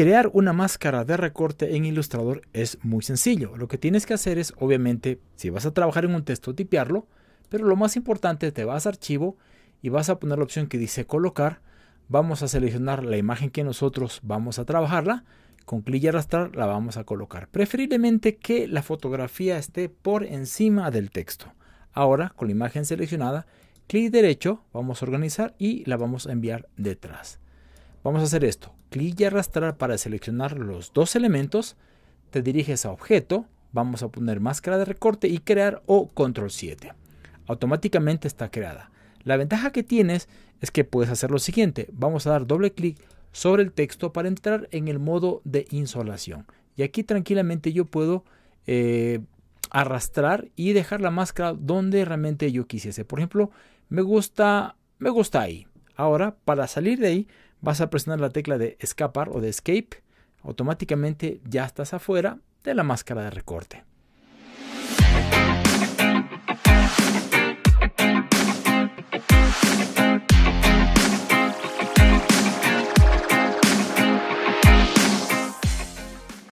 Crear una máscara de recorte en Illustrator es muy sencillo. Lo que tienes que hacer es, obviamente, si vas a trabajar en un texto, tipearlo, pero lo más importante, te vas a archivo y vas a poner la opción que dice colocar. Vamos a seleccionar la imagen que nosotros vamos a trabajarla. Con clic y arrastrar la vamos a colocar. Preferiblemente que la fotografía esté por encima del texto. Ahora, con la imagen seleccionada, clic derecho, vamos a organizar y la vamos a enviar detrás. Vamos a hacer esto clic y arrastrar para seleccionar los dos elementos, te diriges a objeto, vamos a poner máscara de recorte y crear o control 7. Automáticamente está creada. La ventaja que tienes es que puedes hacer lo siguiente, vamos a dar doble clic sobre el texto para entrar en el modo de insolación. Y aquí tranquilamente yo puedo eh, arrastrar y dejar la máscara donde realmente yo quisiese. Por ejemplo, me gusta, me gusta ahí. Ahora, para salir de ahí, vas a presionar la tecla de escapar o de escape. Automáticamente ya estás afuera de la máscara de recorte.